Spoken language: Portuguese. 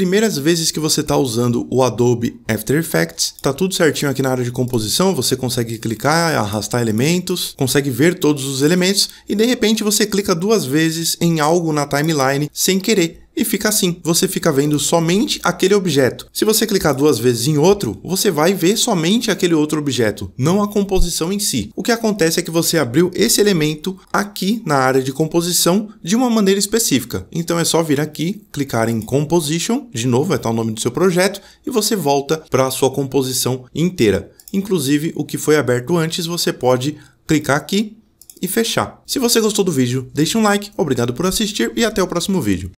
primeiras vezes que você está usando o Adobe After Effects. Tá tudo certinho aqui na área de composição, você consegue clicar, arrastar elementos, consegue ver todos os elementos e de repente você clica duas vezes em algo na timeline sem querer e fica assim. Você fica vendo somente aquele objeto. Se você clicar duas vezes em outro, você vai ver somente aquele outro objeto, não a composição em si. O que acontece é que você abriu esse elemento aqui na área de composição de uma maneira específica. Então é só vir aqui, clicar em Composition, de novo, vai é estar o nome do seu projeto, e você volta para a sua composição inteira. Inclusive, o que foi aberto antes, você pode clicar aqui e fechar. Se você gostou do vídeo, deixe um like, obrigado por assistir e até o próximo vídeo.